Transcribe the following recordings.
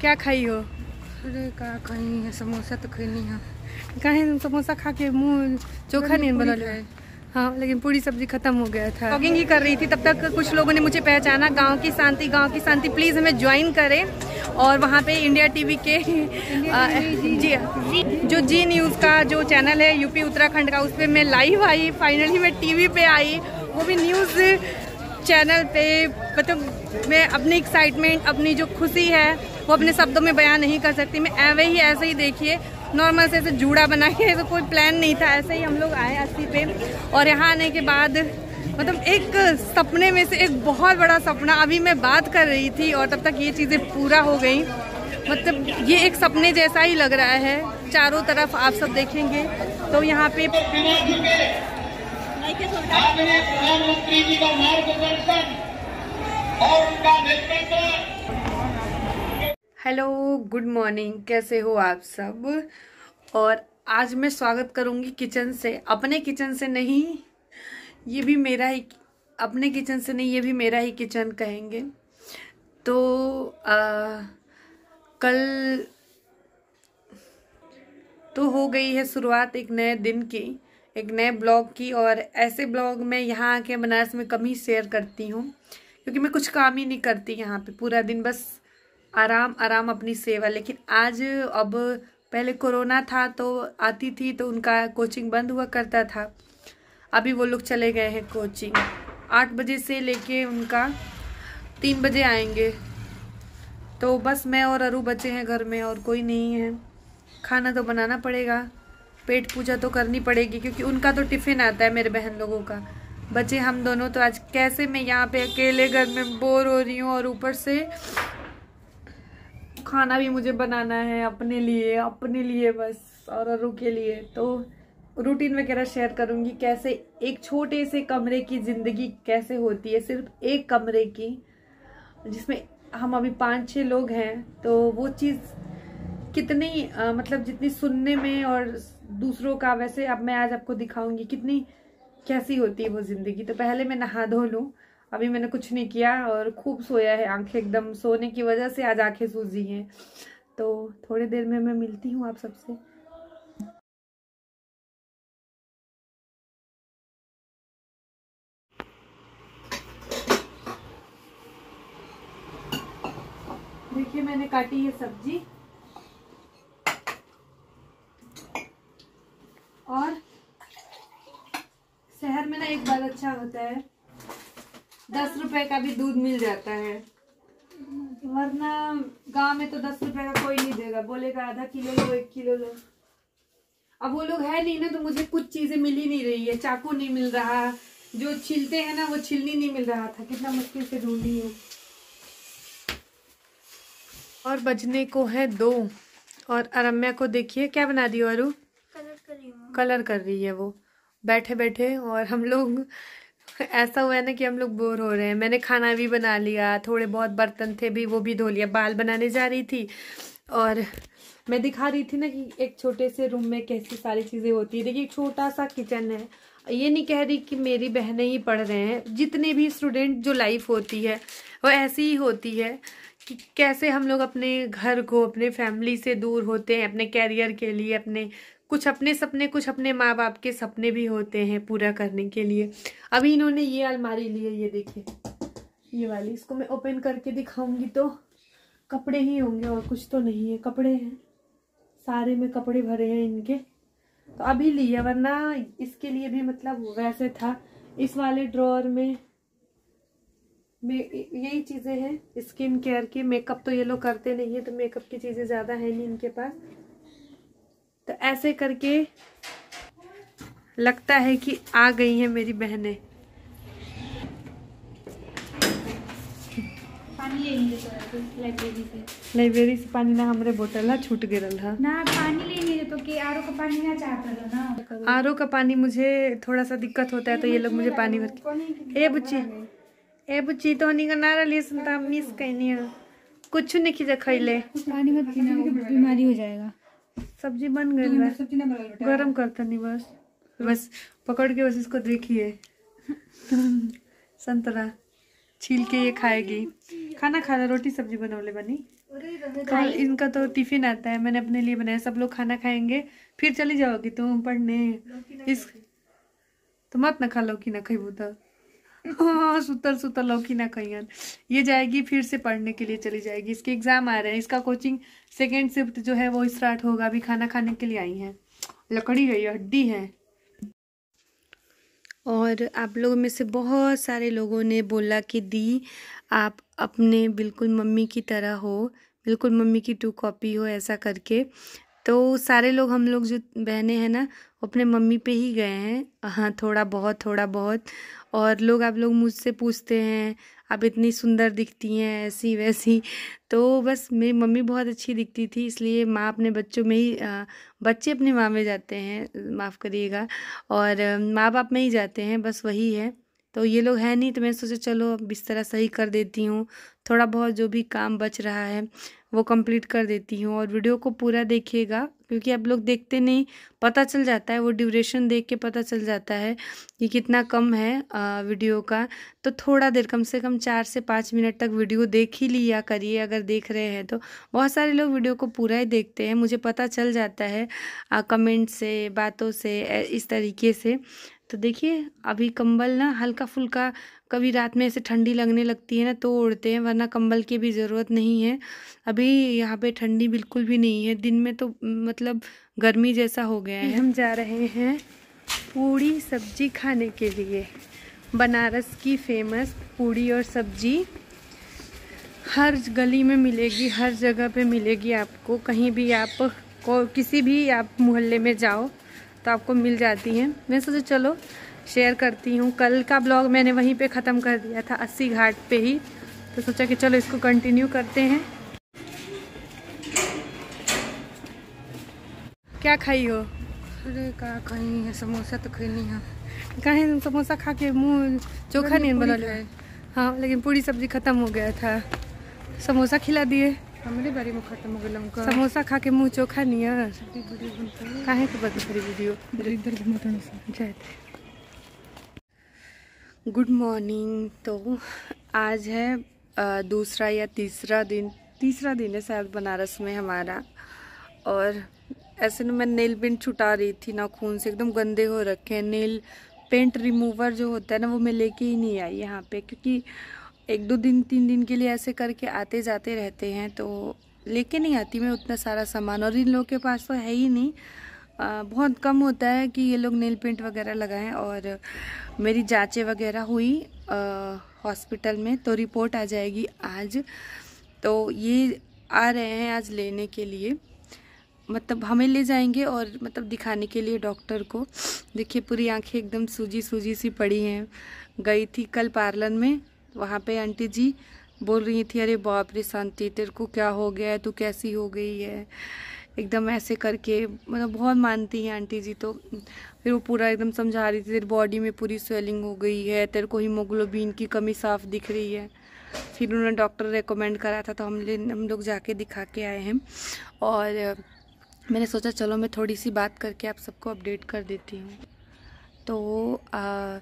क्या खाई हो अरे क्या खाई है समोसा तो खैनी है कहें समोसा खा के मुँह चोखा नहीं बना है हाँ लेकिन पूरी सब्जी खत्म हो गया था वॉकिंग ही कर रही थी तब तक कुछ लोगों ने मुझे पहचाना गांव की शांति गांव की शांति प्लीज़ हमें ज्वाइन करें और वहाँ पे इंडिया टीवी के आ, जी जो जी न्यूज़ का जो चैनल है यूपी उत्तराखंड का उस पर मैं लाइव आई फाइनली मैं टीवी पे आई वो भी न्यूज़ चैनल पे मतलब मैं अपनी एक्साइटमेंट अपनी जो खुशी है वो अपने शब्दों में बयान नहीं कर सकती मैं ऐवे ही ऐसे ही देखिए नॉर्मल से ऐसे जूड़ा बना के तो कोई प्लान नहीं था ऐसे ही हम लोग आए अस्सी पे और यहाँ आने के बाद मतलब एक सपने में से एक बहुत बड़ा सपना अभी मैं बात कर रही थी और तब तक ये चीज़ें पूरा हो गई मतलब ये एक सपने जैसा ही लग रहा है चारों तरफ आप सब देखेंगे तो यहाँ पे प्रधानमंत्री जी का मार्गदर्शन और उनका नेतृत्व हेलो गुड मॉर्निंग कैसे हो आप सब और आज मैं स्वागत करूंगी किचन से अपने किचन से नहीं ये भी मेरा ही अपने किचन से नहीं ये भी मेरा ही किचन कहेंगे तो आ, कल तो हो गई है शुरुआत एक नए दिन की एक नए ब्लॉग की और ऐसे ब्लॉग मैं यहाँ आके बनारस में कम ही शेयर करती हूँ क्योंकि मैं कुछ काम ही नहीं करती यहाँ पे पूरा दिन बस आराम आराम अपनी सेवा लेकिन आज अब पहले कोरोना था तो आती थी तो उनका कोचिंग बंद हुआ करता था अभी वो लोग चले गए हैं कोचिंग आठ बजे से लेके उनका तीन बजे आएंगे तो बस मैं और अरु बचे हैं घर में और कोई नहीं है खाना तो बनाना पड़ेगा पेट पूजा तो करनी पड़ेगी क्योंकि उनका तो टिफ़िन आता है मेरे बहन लोगों का बचे हम दोनों तो आज कैसे मैं यहाँ पे अकेले घर में बोर हो रही हूँ और ऊपर से खाना भी मुझे बनाना है अपने लिए अपने लिए बस और अरु के लिए तो रूटीन वगैरह शेयर करूंगी कैसे एक छोटे से कमरे की ज़िंदगी कैसे होती है सिर्फ एक कमरे की जिसमें हम अभी पाँच छः लोग हैं तो वो चीज़ कितनी आ, मतलब जितनी सुनने में और दूसरों का वैसे अब मैं आज आपको दिखाऊंगी कितनी कैसी होती है वो ज़िंदगी तो पहले मैं नहा धो लूँ अभी मैंने कुछ नहीं किया और खूब सोया है आंखें एकदम सोने की वजह से आज आंखें सूजी हैं तो थोड़ी देर में मैं मिलती हूँ आप सबसे देखिए मैंने काटी है सब्जी और शहर में ना एक बात अच्छा होता है दस रुपए का भी दूध मिल जाता है वरना गांव में तो दस रुपए का कोई नहीं देगा बोलेगा आधा किलो लो एक किलो लो अब वो लोग है नहीं ना तो मुझे कुछ चीजें मिल ही नहीं रही है चाकू नहीं मिल रहा जो छिलते हैं ना वो छिलनी नहीं मिल रहा था कितना मुश्किल से ढूंढी हूँ और बजने को है दो और अरम्या को देखिए क्या बना दी अरू कलर कर रही है वो बैठे बैठे और हम लोग ऐसा हुआ है ना कि हम लोग बोर हो रहे हैं मैंने खाना भी बना लिया थोड़े बहुत बर्तन थे भी वो भी धो लिया बाल बनाने जा रही थी और मैं दिखा रही थी ना कि एक छोटे से रूम में कैसी सारी चीज़ें होती है देखिए एक छोटा सा किचन है ये नहीं कह रही कि मेरी बहनें ही पढ़ रहे हैं जितने भी स्टूडेंट जो लाइफ होती है वो ऐसी ही होती है कि कैसे हम लोग अपने घर को अपने फैमिली से दूर होते हैं अपने कैरियर के लिए अपने कुछ अपने सपने कुछ अपने माँ बाप के सपने भी होते हैं पूरा करने के लिए अभी इन्होंने ये अलमारी ली है ये देखिए ये वाली इसको मैं ओपन करके दिखाऊंगी तो कपड़े ही होंगे और कुछ तो नहीं है कपड़े हैं सारे में कपड़े भरे हैं इनके तो अभी लिया वरना इसके लिए भी मतलब वैसे था इस वाले ड्रॉर में में यही चीज़ें हैं स्किन केयर की मेकअप तो ये लोग करते नहीं है तो मेकअप की चीज़ें ज़्यादा है नहीं इनके पास ऐसे करके लगता है कि आ गई है मेरी बहनें लाइब्रेरी से पानी ना हमारे बोतल ना छूट गिरल ना पानी लेने तो के आरओ का पानी ना चाहता ना आरओ का पानी मुझे थोड़ा सा दिक्कत होता है तो ये लोग मुझे पानी भर के ए बुच्ची ए बुच्ची तो नहीं का नारा लिए सुनता मिस कहनी है कुछ नहीं खींचा खाई ले पानी मत पीना बीमारी हो जाएगा सब्जी बन गई तो सब्जी गर्म गरम करता नहीं बस बस पकड़ के बस इसको देखिए संतरा छील के ये खाएगी खाना रहा रोटी सब्जी ले बनी तो इनका तो टिफिन आता है मैंने अपने लिए बनाया सब लोग खाना खाएंगे फिर चली जाओगी तुम पढ़ने इस तो मत ना खा लो कि ना खेबू तो हाँ सुतल सुतल लौकी ना खैन ये जाएगी फिर से पढ़ने के लिए चली जाएगी इसके एग्ज़ाम आ रहे हैं इसका कोचिंग सेकेंड शिफ्ट जो है वो स्टार्ट होगा अभी खाना खाने के लिए आई है लकड़ी है ये हड्डी है और आप लोगों में से बहुत सारे लोगों ने बोला कि दी आप अपने बिल्कुल मम्मी की तरह हो बिल्कुल मम्मी की टू कॉपी हो ऐसा करके तो सारे लोग हम लोग जो बहनें हैं ना अपने मम्मी पे ही गए हैं हाँ थोड़ा बहुत थोड़ा बहुत और लोग आप लोग मुझसे पूछते हैं आप इतनी सुंदर दिखती हैं ऐसी वैसी तो बस मेरी मम्मी बहुत अच्छी दिखती थी इसलिए माँ अपने बच्चों में ही बच्चे अपने माँ में जाते हैं माफ़ करिएगा और माँ बाप में ही जाते हैं बस वही है तो ये लोग हैं नहीं तो मैंने सोचा चलो अब तरह सही कर देती हूँ थोड़ा बहुत जो भी काम बच रहा है वो कंप्लीट कर देती हूँ और वीडियो को पूरा देखिएगा क्योंकि आप लोग देखते नहीं पता चल जाता है वो ड्यूरेशन देख के पता चल जाता है कि कितना कम है आ, वीडियो का तो थोड़ा देर कम से कम चार से पाँच मिनट तक वीडियो देख ही लिया करिए अगर देख रहे हैं तो बहुत सारे लोग वीडियो को पूरा ही देखते हैं मुझे पता चल जाता है कमेंट से बातों से इस तरीके से तो देखिए अभी कंबल ना हल्का फुल्का कभी रात में ऐसे ठंडी लगने लगती है ना तो ओढ़ते हैं वरना कंबल की भी ज़रूरत नहीं है अभी यहाँ पे ठंडी बिल्कुल भी नहीं है दिन में तो मतलब गर्मी जैसा हो गया है हम जा रहे हैं पूड़ी सब्जी खाने के लिए बनारस की फेमस पूड़ी और सब्जी हर गली में मिलेगी हर जगह पे मिलेगी आपको कहीं भी आप को किसी भी आप मोहल्ले में जाओ तो आपको मिल जाती हैं मैं सोचा चलो शेयर करती हूँ कल का ब्लॉग मैंने वहीं पे ख़त्म कर दिया था अस्सी घाट पे ही तो सोचा कि चलो इसको कंटिन्यू करते हैं क्या खाई हो अरे क्या खाई है समोसा तो खाई नहीं है कहीं समोसा खा के मुँह चोखा नहीं बना हाँ लेकिन पूरी सब्जी ख़त्म हो गया था समोसा खिला दिए हमरे बारे में खत्म हो का समोसा खा के मुंह चोखा नियर काहे के करी वीडियो इधर गुड मॉर्निंग तो आज है दूसरा या तीसरा दिन तीसरा दिन है शायद बनारस में हमारा और ऐसे ना मैं नेल पेंट छुटा रही थी नाखून से एकदम गंदे हो रखे हैं नेल पेंट रिमूवर जो होता है ना वो मैं लेके ही नहीं आई यहाँ पे क्योंकि एक दो दिन तीन दिन के लिए ऐसे करके आते जाते रहते हैं तो लेके नहीं आती मैं उतना सारा सामान और इन लोगों के पास तो है ही नहीं आ, बहुत कम होता है कि ये लोग नेल पेंट वगैरह लगाएं और मेरी जांचें वगैरह हुई हॉस्पिटल में तो रिपोर्ट आ जाएगी आज तो ये आ रहे हैं आज लेने के लिए मतलब हमें ले जाएंगे और मतलब दिखाने के लिए डॉक्टर को देखिए पूरी आंखें एकदम सूजी सूजी सी पड़ी हैं गई थी कल पार्लर में वहाँ पे आंटी जी बोल रही थी अरे बाप रे शांति तेरे को क्या हो गया है तू कैसी हो गई है एकदम ऐसे करके मतलब बहुत मानती हैं आंटी जी तो फिर वो पूरा एकदम समझा रही थी तेरी बॉडी में पूरी स्वेलिंग हो गई है तेरे को हीमोग्लोबिन की कमी साफ दिख रही है फिर उन्होंने डॉक्टर रेकमेंड करा था तो हम हम लोग जाके दिखा के आए हैं और मैंने सोचा चलो मैं थोड़ी सी बात करके आप सबको अपडेट कर देती हूँ तो आ,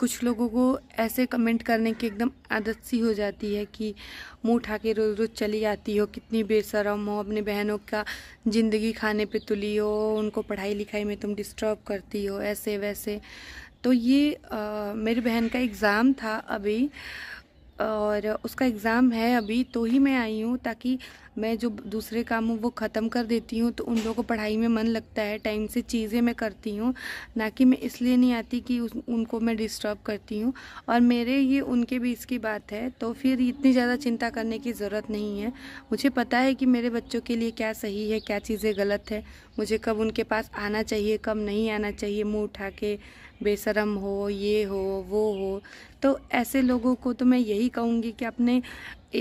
कुछ लोगों को ऐसे कमेंट करने की एकदम आदत सी हो जाती है कि मुंह उठा के रोज़ रोज़ चली आती हो कितनी बेसरम हो अपने बहनों का ज़िंदगी खाने पे तुली हो उनको पढ़ाई लिखाई में तुम डिस्टर्ब करती हो ऐसे वैसे तो ये आ, मेरी बहन का एग्ज़ाम था अभी और उसका एग्ज़ाम है अभी तो ही मैं आई हूँ ताकि मैं जो दूसरे काम हूँ वो ख़त्म कर देती हूँ तो उन लोगों को पढ़ाई में मन लगता है टाइम से चीज़ें मैं करती हूँ ना कि मैं इसलिए नहीं आती कि उनको मैं डिस्टर्ब करती हूँ और मेरे ये उनके बीच की बात है तो फिर इतनी ज़्यादा चिंता करने की ज़रूरत नहीं है मुझे पता है कि मेरे बच्चों के लिए क्या सही है क्या चीज़ें गलत है मुझे कब उनके पास आना चाहिए कब नहीं आना चाहिए मुँह उठा के बेशरम हो ये हो वो हो तो ऐसे लोगों को तो मैं यही कहूँगी कि अपने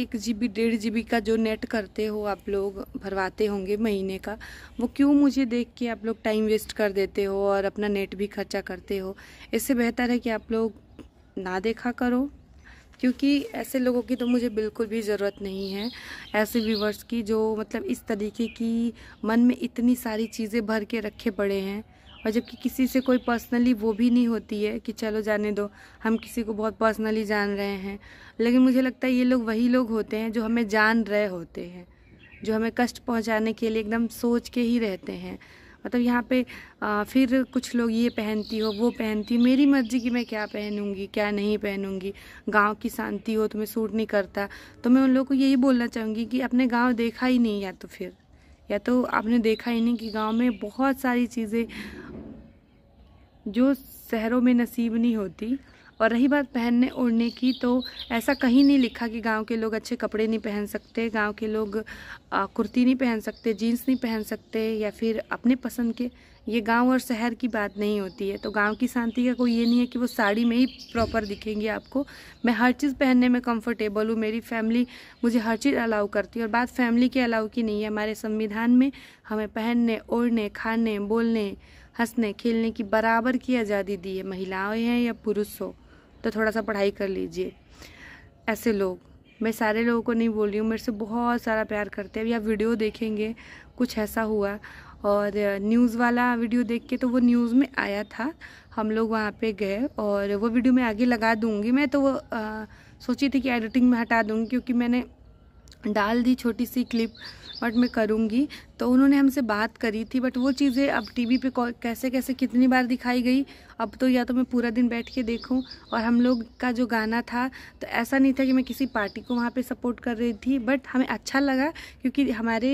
एक जी बी डेढ़ जी बी का जो नेट करते हो आप लोग भरवाते होंगे महीने का वो क्यों मुझे देख के आप लोग टाइम वेस्ट कर देते हो और अपना नेट भी खर्चा करते हो इससे बेहतर है कि आप लोग ना देखा करो क्योंकि ऐसे लोगों की तो मुझे बिल्कुल भी ज़रूरत नहीं है ऐसे व्यूवर्स की जो मतलब इस तरीके की मन में इतनी सारी चीज़ें भर के रखे पड़े हैं और जबकि किसी से कोई पर्सनली वो भी नहीं होती है कि चलो जाने दो हम किसी को बहुत पर्सनली जान रहे हैं लेकिन मुझे लगता है ये लोग वही लोग होते हैं जो हमें जान रहे होते हैं जो हमें कष्ट पहुंचाने के लिए एकदम सोच के ही रहते हैं मतलब यहाँ पे आ, फिर कुछ लोग ये पहनती हो वो पहनती मेरी मर्ज़ी कि मैं क्या पहनूँगी क्या नहीं पहनूँगी गांव की शांति हो तुम्हें सूट नहीं करता तो मैं उन लोगों को यही बोलना चाहूँगी कि अपने गांव देखा ही नहीं या तो फिर या तो आपने देखा ही नहीं कि गांव में बहुत सारी चीज़ें जो शहरों में नसीब नहीं होती और रही बात पहनने ओढ़ने की तो ऐसा कहीं नहीं लिखा कि गांव के लोग अच्छे कपड़े नहीं पहन सकते गांव के लोग कुर्ती नहीं पहन सकते जीन्स नहीं पहन सकते या फिर अपने पसंद के ये गांव और शहर की बात नहीं होती है तो गांव की शांति का कोई ये नहीं है कि वो साड़ी में ही प्रॉपर दिखेंगी आपको मैं हर चीज़ पहनने में कंफर्टेबल हूँ मेरी फैमिली मुझे हर चीज़ अलाउ करती है और बात फैमिली के अलाउ की नहीं है हमारे संविधान में हमें पहनने ओढ़ने खाने बोलने हंसने खेलने की बराबर की आज़ादी दी है महिलाएं हैं या पुरुष हो तो थोड़ा सा पढ़ाई कर लीजिए ऐसे लोग मैं सारे लोगों को नहीं बोल रही हूँ मेरे से बहुत सारा प्यार करते हैं या वीडियो देखेंगे कुछ ऐसा हुआ और न्यूज़ वाला वीडियो देख के तो वो न्यूज़ में आया था हम लोग वहाँ पे गए और वो वीडियो मैं आगे लगा दूँगी मैं तो वो आ, सोची थी कि एडिटिंग में हटा दूँगी क्योंकि मैंने डाल दी छोटी सी क्लिप बट मैं करूँगी तो उन्होंने हमसे बात करी थी बट वो चीज़ें अब टीवी पे कैसे कैसे कितनी बार दिखाई गई अब तो या तो मैं पूरा दिन बैठ के देखूँ और हम लोग का जो गाना था तो ऐसा नहीं था कि मैं किसी पार्टी को वहाँ पे सपोर्ट कर रही थी बट हमें अच्छा लगा क्योंकि हमारे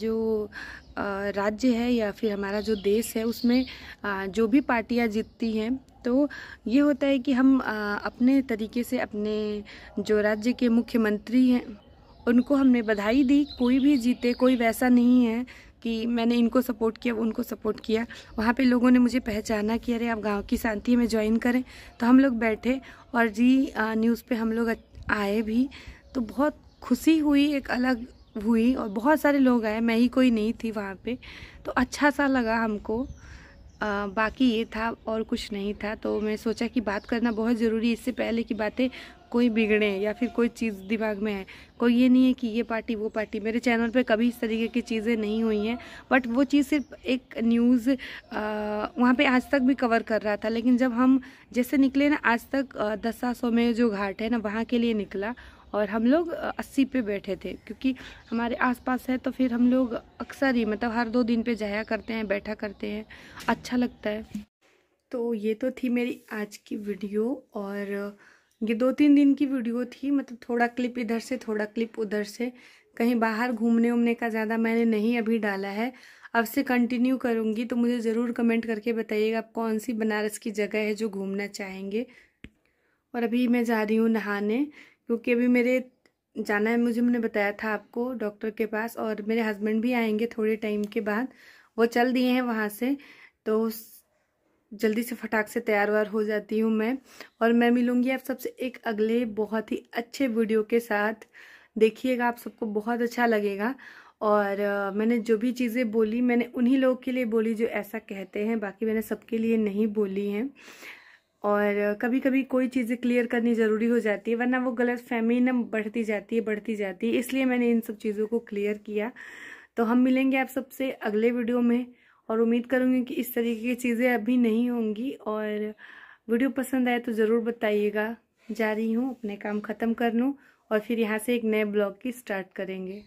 जो राज्य है या फिर हमारा जो देश है उसमें जो भी पार्टियाँ जीतती हैं तो ये होता है कि हम अपने तरीके से अपने जो राज्य के मुख्यमंत्री हैं उनको हमने बधाई दी कोई भी जीते कोई वैसा नहीं है कि मैंने इनको सपोर्ट किया उनको सपोर्ट किया वहाँ पे लोगों ने मुझे पहचाना कि अरे आप गांव की शांति में ज्वाइन करें तो हम लोग बैठे और जी न्यूज़ पे हम लोग आए भी तो बहुत खुशी हुई एक अलग हुई और बहुत सारे लोग आए मैं ही कोई नहीं थी वहाँ पे तो अच्छा सा लगा हमको आ, बाकी ये था और कुछ नहीं था तो मैं सोचा कि बात करना बहुत ज़रूरी है इससे पहले की बातें कोई बिगड़े या फिर कोई चीज़ दिमाग में है कोई ये नहीं है कि ये पार्टी वो पार्टी मेरे चैनल पे कभी इस तरीके की चीज़ें नहीं हुई हैं बट वो चीज़ सिर्फ एक न्यूज़ वहाँ पे आज तक भी कवर कर रहा था लेकिन जब हम जैसे निकले ना आज तक दस सौ में जो घाट है ना वहाँ के लिए निकला और हम लोग अस्सी पे बैठे थे क्योंकि हमारे आसपास है तो फिर हम लोग अक्सर ही मतलब हर दो दिन पे जाया करते हैं बैठा करते हैं अच्छा लगता है तो ये तो थी मेरी आज की वीडियो और ये दो तीन दिन की वीडियो थी मतलब थोड़ा क्लिप इधर से थोड़ा क्लिप उधर से कहीं बाहर घूमने उमने का ज़्यादा मैंने नहीं अभी डाला है अब से कंटिन्यू करूँगी तो मुझे ज़रूर कमेंट करके बताइएगा आप कौन सी बनारस की जगह है जो घूमना चाहेंगे और अभी मैं जा रही हूँ नहाने क्योंकि अभी मेरे जाना है मुझे मैंने बताया था आपको डॉक्टर के पास और मेरे हस्बैंड भी आएंगे थोड़े टाइम के बाद वो चल दिए हैं वहाँ से तो जल्दी से फटाक से तैयार वार हो जाती हूँ मैं और मैं मिलूँगी आप सबसे एक अगले बहुत ही अच्छे वीडियो के साथ देखिएगा आप सबको बहुत अच्छा लगेगा और मैंने जो भी चीज़ें बोली मैंने उन्हीं लोगों के लिए बोली जो ऐसा कहते हैं बाकी मैंने सबके लिए नहीं बोली हैं और कभी कभी कोई चीज़ें क्लियर करनी ज़रूरी हो जाती है वरना वो गलत फहमी ना बढ़ती जाती है बढ़ती जाती है इसलिए मैंने इन सब चीज़ों को क्लियर किया तो हम मिलेंगे आप सबसे अगले वीडियो में और उम्मीद करूँगी कि इस तरीके की चीज़ें अभी नहीं होंगी और वीडियो पसंद आए तो ज़रूर बताइएगा जा रही हूँ अपने काम ख़त्म कर लूँ और फिर यहाँ से एक नए ब्लॉग की स्टार्ट करेंगे